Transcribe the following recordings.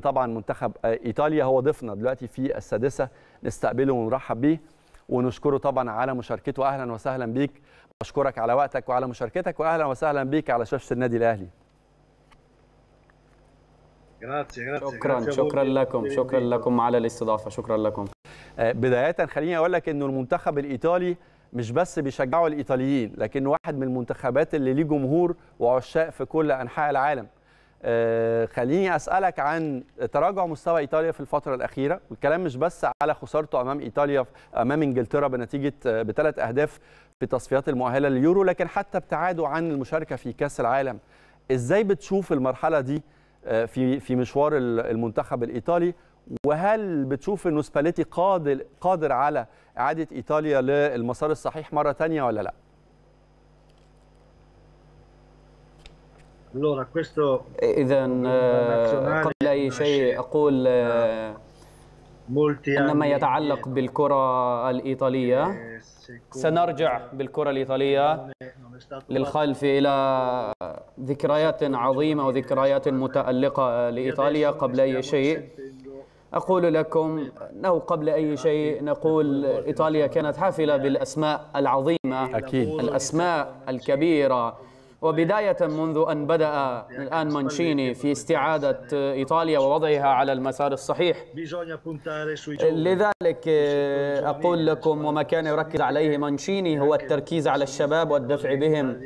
طبعا منتخب آه، ايطاليا هو ضيفنا دلوقتي في السادسه نستقبله ونرحب بيه ونشكره طبعا على مشاركته اهلا وسهلا بيك بشكرك على وقتك وعلى مشاركتك واهلا وسهلا بيك على شاشه النادي الاهلي شكرا شكرا لكم شكرا لكم على الاستضافه شكرا لكم آه، بدايه خليني اقول لك انه المنتخب الايطالي مش بس بيشجعوا الايطاليين لكن واحد من المنتخبات اللي ليه جمهور وعشاق في كل انحاء العالم آه، خليني اسالك عن تراجع مستوى ايطاليا في الفتره الاخيره والكلام مش بس على خسارته امام ايطاليا امام انجلترا بنتيجه آه، بثلاث اهداف في تصفيات المؤهله لليورو لكن حتى ابتعاده عن المشاركه في كاس العالم ازاي بتشوف المرحله دي آه، في في مشوار المنتخب الايطالي وهل بتشوف انه سباليتي قادر قادر على اعاده ايطاليا للمسار الصحيح مره ثانيه ولا لا؟ إذا eh, eh, قبل أي شيء أقول آه، أن ما يتعلق بالكرة الإيطالية eh, سنرجع بالكرة الإيطالية للخلف إلى ذكريات عظيمة وذكريات متألقة آه، لإيطاليا قبل أي شيء أقول لكم أنه قبل أي شيء نقول إيطاليا كانت حافلة بالأسماء العظيمة أكيد الأسماء الكبيرة وبداية منذ أن بدأ الآن مانشيني في استعادة إيطاليا ووضعها على المسار الصحيح لذلك أقول لكم وما كان يركز عليه مانشيني هو التركيز على الشباب والدفع بهم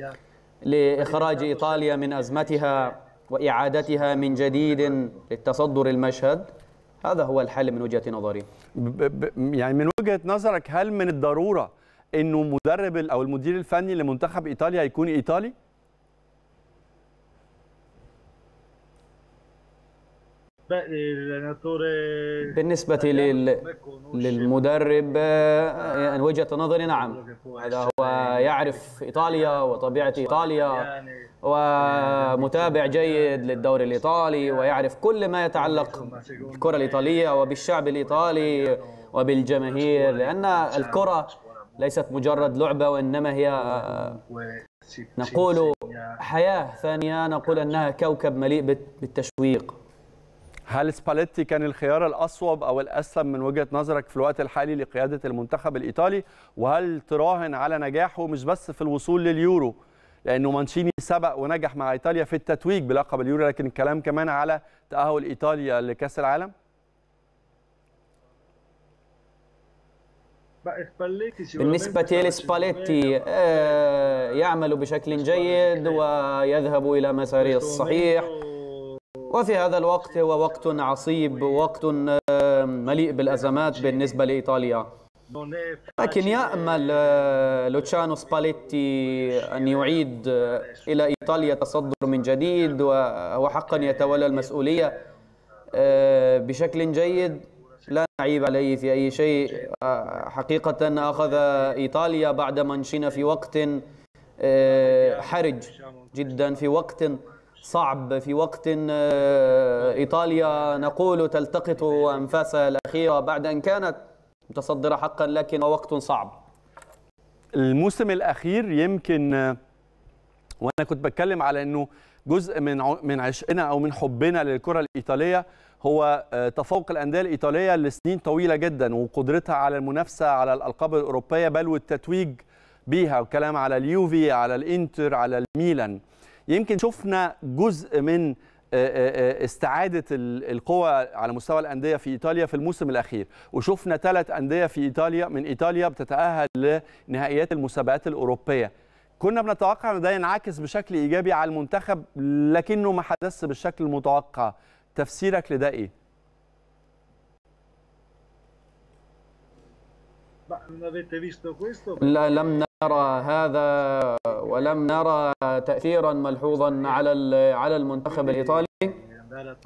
لإخراج إيطاليا من أزمتها وإعادتها من جديد للتصدر المشهد هذا هو الحل من وجهة نظري يعني من وجهة نظرك هل من الضرورة انه مدرب او المدير الفني لمنتخب ايطاليا يكون ايطالي بالنسبة لل... للمدرب eh, آه، يعني وجهة نظري نعم هذا هو يعرف إيطاليا وطبيعة إيطاليا ومتابع eh, جيد للدوري الإيطالي ويعرف كل ما يتعلق بالكرة الإيطالية وبالشعب الإيطالي وبالجماهير لأن الكرة ليست مجرد لعبة وإنما هي آه، نقول حياة ثانية نقول أنها كوكب مليء بالتشويق هل سباليتي كان الخيار الأصوب أو الأسلم من وجهة نظرك في الوقت الحالي لقيادة المنتخب الإيطالي وهل تراهن على نجاحه مش بس في الوصول لليورو لأنه مانشيني سبق ونجح مع إيطاليا في التتويج بلقب اليورو لكن الكلام كمان على تأهل إيطاليا لكأس العالم بالنسبة لسباليتي آه، يعمل بشكل جيد ويذهب إلى مساره الصحيح وفي هذا الوقت هو وقت عصيب وقت مليء بالأزمات بالنسبة لإيطاليا لكن يأمل آه، لوتشانو سباليتي أن يعيد آه، إلى إيطاليا تصدر من جديد وحقا يتولى المسؤولية آه، بشكل جيد لا نعيب عليه في أي شيء حقيقة أخذ إيطاليا بعد منشينا في وقت حرج جدا في وقت صعب في وقت آه، إيطاليا نقول تلتقط أنفاسها الأخيرة بعد أن كانت متصدرة حقا لكن وقت صعب الموسم الأخير يمكن آه، وأنا كنت بتكلم على أنه جزء من من عشقنا أو من حبنا للكرة الإيطالية هو آه، تفوق الأندية الإيطالية لسنين طويلة جدا وقدرتها على المنافسة على الألقاب الأوروبية بل والتتويج بيها وكلام على اليوفي على الإنتر على الميلان يمكن شفنا جزء من آه، آه، آه، استعاده القوى على مستوى الانديه في ايطاليا في الموسم الاخير وشفنا ثلاث انديه في ايطاليا من ايطاليا بتتاهل لنهائيات المسابقات الاوروبيه كنا بنتوقع ان ده ينعكس بشكل ايجابي على المنتخب لكنه ما حدث بالشكل المتوقع تفسيرك لده ايه لا لم نرى هذا ولم نرى تأثيرا ملحوظا على على المنتخب الإيطالي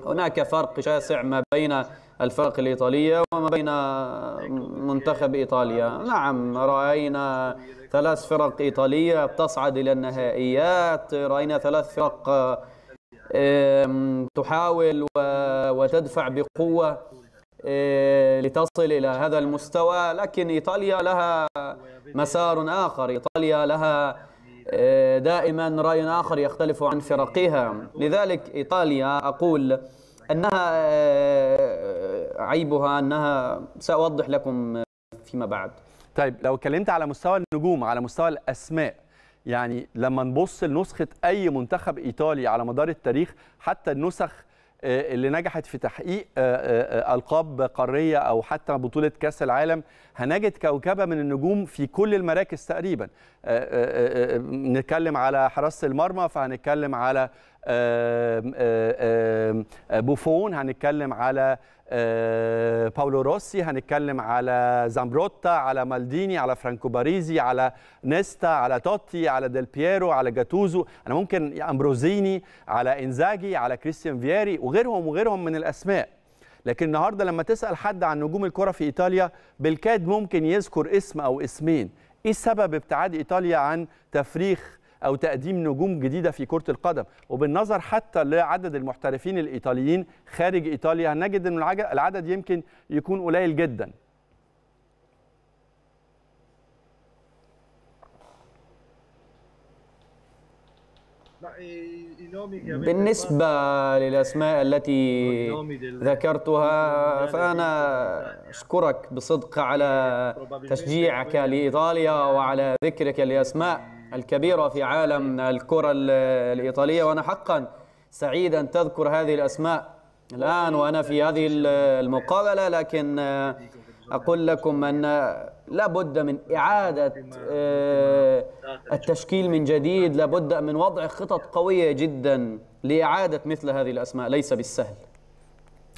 هناك فرق شاسع ما بين الفرق الإيطالية وما بين منتخب إيطاليا نعم رأينا ثلاث فرق إيطالية تصعد إلى النهائيات رأينا ثلاث فرق تحاول وتدفع بقوة آه، لتصل إلى هذا المستوى لكن إيطاليا لها مسار آخر إيطاليا لها آه، دائما رأي آخر يختلف عن فرقها لذلك إيطاليا أقول أنها آه، عيبها أنها سأوضح لكم فيما بعد طيب لو اتكلمت على مستوى النجوم على مستوى الأسماء يعني لما نبص لنسخة أي منتخب إيطالي على مدار التاريخ حتى النسخ آه، اللي نجحت في تحقيق آه، آه، القاب قاريه او حتى بطوله كاس العالم هنجد كوكبه من النجوم في كل المراكز تقريبا نتكلم على حراسه المرمى فهنتكلم على بوفون هنتكلم على باولو روسي هنتكلم على زامبروتا على مالديني على فرانكو باريزي على نيستا على توتي على ديل بييرو على جاتوزو انا ممكن امبروزيني على انزاجي على كريستيان فييري وغيرهم وغيرهم من الاسماء لكن النهارده لما تسال حد عن نجوم الكره في ايطاليا بالكاد ممكن يذكر اسم او اسمين ايه سبب ابتعاد ايطاليا عن تفريخ او تقديم نجوم جديده في كره القدم وبالنظر حتى لعدد المحترفين الايطاليين خارج ايطاليا هنجد ان العدد يمكن يكون قليل جدا بالنسبة للأسماء التي ذكرتها فأنا أشكرك بصدق على تشجيعك لإيطاليا وعلى ذكرك لأسماء الكبيرة في عالم الكرة الإيطالية وأنا حقا سعيد أن تذكر هذه الأسماء الآن وأنا في هذه المقابلة لكن آه، أقول لكم أن لابد من إعادة آه، التشكيل من جديد لابد من وضع خطط قوية جدا لإعادة مثل هذه الأسماء ليس بالسهل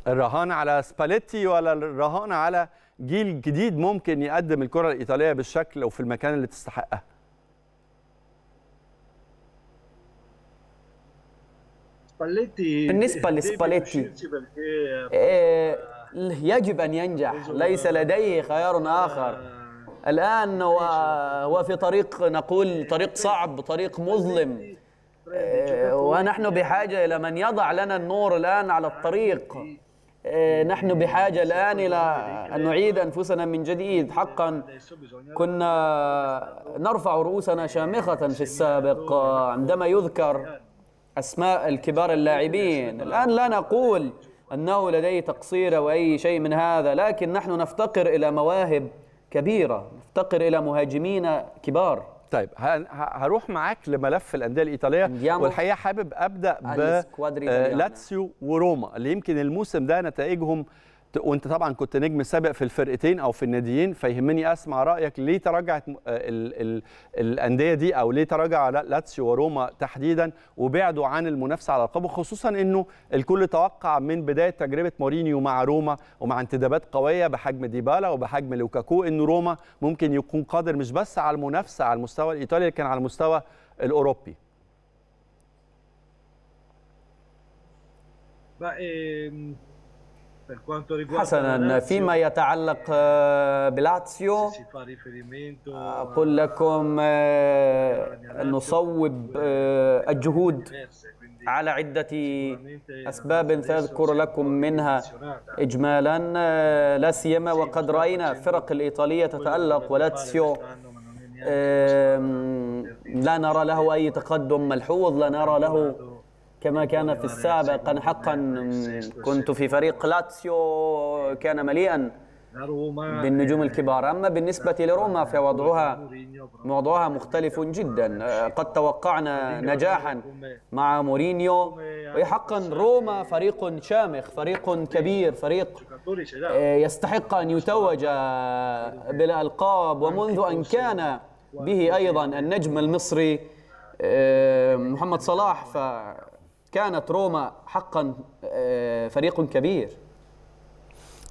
الرهان على سباليتي ولا الرهان على جيل جديد ممكن يقدم الكرة الإيطالية بالشكل وفي المكان اللي تستحقها سباليتي بالنسبة لسباليتي إيه يجب أن ينجح ليس لديه خيار آخر الآن هو في طريق نقول طريق صعب طريق مظلم ونحن بحاجة إلى من يضع لنا النور الآن على الطريق نحن بحاجة الآن إلى أن نعيد أنفسنا من جديد حقا كنا نرفع رؤوسنا شامخة في السابق عندما يذكر أسماء الكبار اللاعبين الآن لا نقول أنه لديه تقصير أو أي شيء من هذا لكن نحن نفتقر إلى مواهب كبيرة نفتقر إلى مهاجمين كبار طيب هروح معاك لملف الانديه الايطاليه والحقيقه حابب ابدا ب آه، لاتسيو وروما اللي يمكن الموسم ده نتائجهم وانت طبعا كنت نجم سابق في الفرقتين او في الناديين فيهمني اسمع رايك ليه تراجعت آه، الانديه دي او ليه تراجع لاتسيو وروما تحديدا وبعدوا عن المنافسه على القبو خصوصا انه الكل توقع من بدايه تجربه مورينيو مع روما ومع انتدابات قويه بحجم ديبالا وبحجم لوكاكو ان روما ممكن يكون قادر مش بس على المنافسه على المستوى الايطالي لكن على المستوى الاوروبي بقى حسنا فيما يتعلق بلاتسيو أقول لكم نصوب الجهود على عدة أسباب سأذكر لكم منها إجمالا لا سيما وقد رأينا فرق الإيطالية تتألق ولاتسيو لا نرى له أي تقدم ملحوظ لا نرى له كما كان في السابق حقا كنت في فريق لاتسيو كان مليئا بالنجوم يعني الكبار أما بالنسبة لروما فوضعها موضوعها مختلف جدا أه، قد توقعنا نجاحا مع مورينيو وحقا يعني روما فريق شامخ فريق إيه. كبير فريق إيه، يستحق أن يتوج بالألقاب ومنذ أن كان به أيضا النجم المصري إيه، محمد صلاح ف كانت روما حقا آه، فريق كبير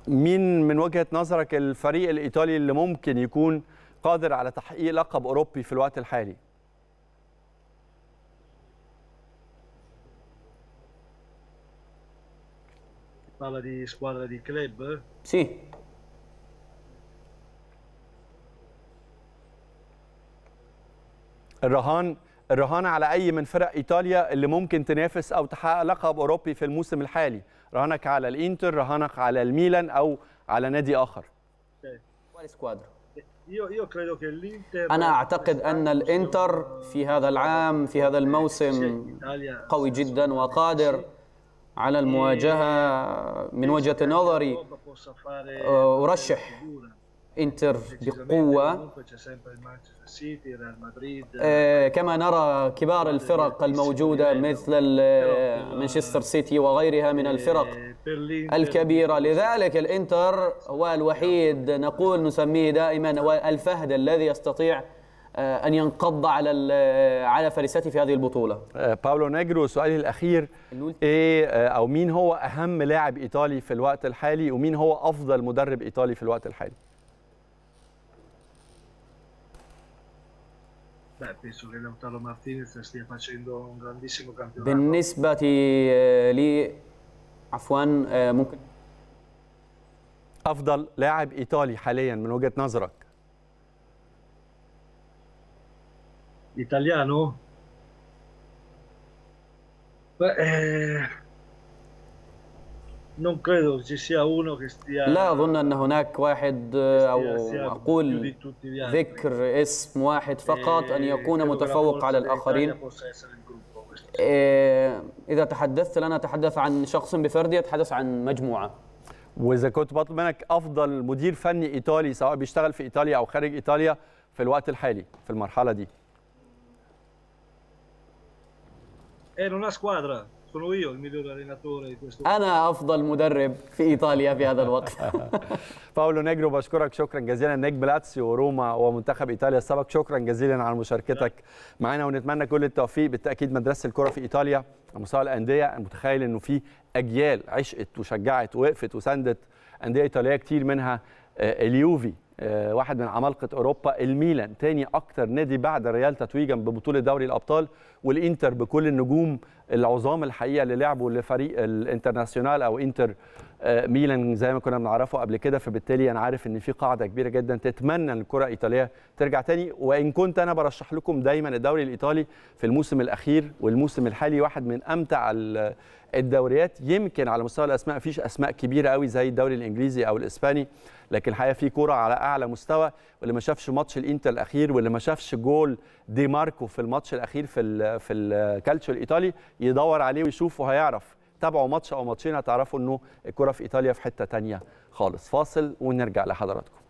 مين من وجهه نظرك الفريق الايطالي اللي ممكن يكون قادر على تحقيق لقب اوروبي في الوقت الحالي parla di squadra di club? Sì. الرهان الرهان على اي من فرق ايطاليا اللي ممكن تنافس او تحقق لقب اوروبي في الموسم الحالي رهانك على الانتر رهانك على الميلان او على نادي اخر انا اعتقد ان الانتر في هذا العام في هذا الموسم قوي جدا وقادر على المواجهه من وجهه نظري أه، ارشح انتر بقوه eh, كما نرى كبار الفرق الموجوده مثل مانشستر سيتي آه، eh, وغيرها من eh, الفرق الكبيره لذلك الانتر هو الوحيد نقول نسميه دائما هو الفهد الذي يستطيع آه، ان ينقض على آه، على فريسته في هذه البطوله باولو نيجرو سؤالي الاخير ايه او مين هو اهم لاعب ايطالي في الوقت الحالي ومين هو افضل مدرب ايطالي في الوقت الحالي Beh, penso che Lautaro Martinez stia facendo un grandissimo campionato. بالنسبة لي عفوا ممكن أفضل لاعب إيطالي حاليا من وجهة نظرك إيطاليانو؟ Beh, eh... non credo ci sia uno che stia لا اظن ان هناك واحد او اقول ذكر اسم واحد فقط ان يكون متفوق على الاخرين اذا تحدثت لن اتحدث عن شخص بفردي اتحدث عن مجموعه واذا كنت بطلب منك افضل مدير فني ايطالي سواء بيشتغل في ايطاليا او خارج ايطاليا في الوقت الحالي في المرحله دي una squadra sono io il miglior allenatore di questo انا افضل مدرب في ايطاليا في هذا الوقت باولو نيجرو بشكرك شكرا جزيلا نجم لاتسيو وروما ومنتخب ايطاليا السابق شكرا جزيلا على مشاركتك معنا ونتمنى كل التوفيق بالتاكيد مدرسه الكره في ايطاليا على مستوى الانديه متخيل انه في اجيال عشقت وشجعت ووقفت وساندت انديه ايطاليه كتير منها آه، اليوفي آه، واحد من عمالقه اوروبا الميلان تاني اكتر نادي بعد ريال تتويجا ببطوله دوري الابطال والانتر بكل النجوم العظام الحقيقه اللي لعبوا لفريق الانترناسيونال او انتر آه، ميلان زي ما كنا بنعرفه قبل كده فبالتالي انا عارف ان في قاعده كبيره جدا تتمنى ان الكره الايطاليه ترجع تاني وان كنت انا برشح لكم دايما الدوري الايطالي في الموسم الاخير والموسم الحالي واحد من امتع الدوريات يمكن على مستوى الاسماء فيش اسماء كبيره قوي زي الدوري الانجليزي او الاسباني لكن الحقيقه في كوره على اعلى مستوى واللي ما شافش ماتش الانتر الاخير واللي ما شافش جول دي ماركو في الماتش الاخير في في الكالتشو الايطالي يدور عليه ويشوفه هيعرف تابعوا ماتش او ماتشين هتعرفوا انه الكره في ايطاليا في حته تانية خالص فاصل ونرجع لحضراتكم